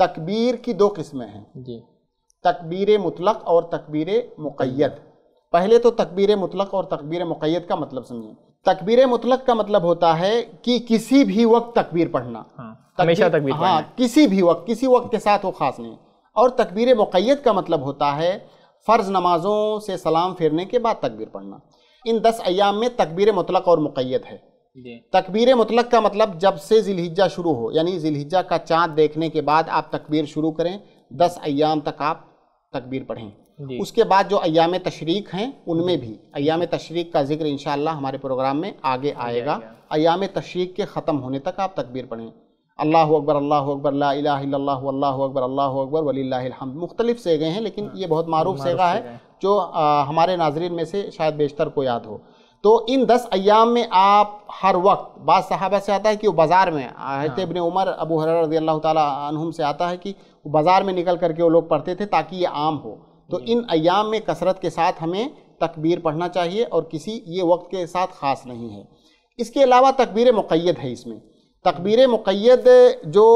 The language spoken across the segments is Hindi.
तकबीर की दो किस्में हैं जी तकबीर मुतलक और तकबीर मुक़ैद पहले तो तकबीर मुतलक और तकबीर मुक़ैद का मतलब समझिए तकबीर मुतलक का मतलब होता है कि किसी भी वक्त तकबीर पढ़ना हाँ, हमेशा तकबीर हाँ किसी भी वक्त किसी वक्त के साथ वो ख़ास नहीं और तकबीर मुक़ैद का मतलब होता है फ़र्ज़ नमाज़ों से सलाम फेरने के बाद तकबीर पढ़ना इन दस अयाम में तकबीर मुतलक और मुक़ैद है तकबीर मतलब का मतलब जब से जिलहिजा शुरू हो यानी जिलहिजा का चांद देखने के बाद आप तकबीर शुरू करें दस अयाम तक आप तकबीर पढ़ें उसके बाद जो अयाम तशरीक हैं उनमें भी अयाम तशरीक का जिक्र इन हमारे प्रोग्राम में आगे आएगा अयाम तशरीक के ख़त्म होने तक आप तकबीर पढ़ें अल्लाह अकबर अल्लाह अकबर अल्लाह अकबर अल्लाह अकबर वलीहमद मुख्तलिफ सेगे हैं लेकिन हाँ, ये बहुत मरूफ सेगा है जो हमारे नाजरन में से शायद बेशतर को याद हो तो इन दस अयाम में आप हर वक्त बाद सहाबा से आता है कि वो बाज़ार में हाँ। हजरत इबन उमर अबू हर रजी अल्लाह तुम से आता है कि वो बाज़ार में निकल करके वो लोग पढ़ते थे ताकि ये आम हो तो इन अयाम में कसरत के साथ हमें तकबीर पढ़ना चाहिए और किसी ये वक्त के साथ ख़ास नहीं है इसके अलावा तकबीर मुक़ैद है इसमें तकबीर मुक़ैद जो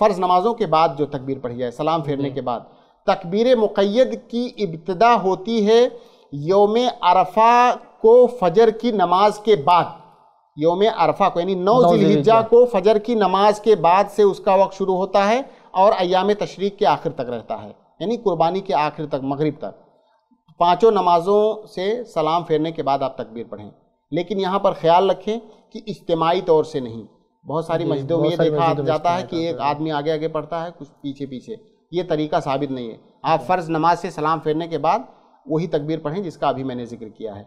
फ़र्ज़ नमाज़ों के बाद जो तकबीर पढ़ी जाए सलाम फेरने के बाद तकबीर मुक़ैद की इब्तदा होती है योम अरफा को फजर की नमाज के बाद योम अरफा को यानी नौ जिलहिजा को फजर की नमाज के बाद से उसका वक्त शुरू होता है और अयाम तशरीक के आखिर तक रहता है यानी कुर्बानी के आखिर तक मगरिब तक पांचों नमाजों से सलाम फेरने के बाद आप तकबीर पढ़ें लेकिन यहाँ पर ख्याल रखें कि इज्तमाही तौर से नहीं बहुत सारी मस्जिदों में ये देखा जाता है कि एक आदमी आगे आगे पढ़ता है कुछ पीछे पीछे ये तरीका साबित नहीं है आप फ़र्ज़ नमाज से सलाम फेरने के बाद वही तकबीर पढ़ें जिसका अभी मैंने जिक्र किया है